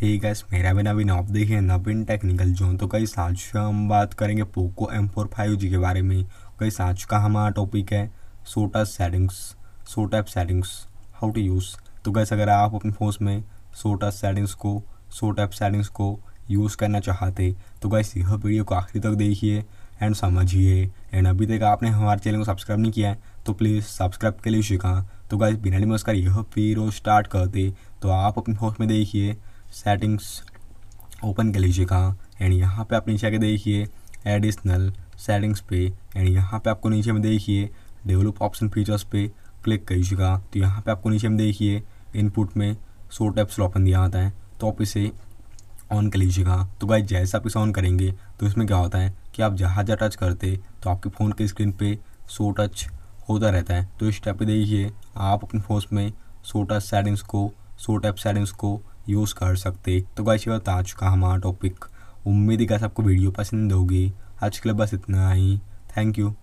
हे gas मेरा भी नवीन आप देखिए नवीन टेक्निकल जोन तो कई आज हम बात करेंगे Poco M four five G के बारे में कई आज का हमारा टॉपिक है सोटा सेटिंग्स सोटा app settings how to use तो गैस अगर आप अपने फ़ोन में सोटा सेटिंग्स को सोटा ऐप सेटिंग्स को यूज़ करना चाहते तो गैस यह वीडियो को आखिरी तक देखिए एंड समझिए एंड अभी तक आपने हमारे चैनल को सब्सक्राइब नहीं किया है तो प्लीज़ सब्सक्राइब के लिए सीखा तो गैस बिना नमस्कार यह वीडियो स्टार्ट करते तो आप अपने फोन में देखिए सेटिंग्स ओपन कर लीजिएगा एंड यहाँ पे आप नीचे आके देखिए एडिशनल सेटिंग्स पे एंड यहाँ पे आपको नीचे में देखिए डेवलप ऑप्शन फीचर्स पे क्लिक लीजिएगा तो यहाँ पे आपको नीचे में देखिए इनपुट में सो टैप्स ऑप्शन दिया आता है तो आप इसे ऑन कर लीजिएगा तो भाई जैसे आप इसे ऑन करेंगे तो इसमें क्या होता है कि आप जहाँ जहाँ टच करते तो आपके फ़ोन के स्क्रीन पर सो टच होता रहता है तो इस टाइप पर देखिए आप अपने फोन में सो टच सेटिंग्स को सो टैप सेटिंग्स को यूज़ कर सकते तो गाइस ये बता चुका हमारा टॉपिक उम्मीद है गाइस आपको वीडियो पसंद होगी आज के लिए बस इतना ही थैंक यू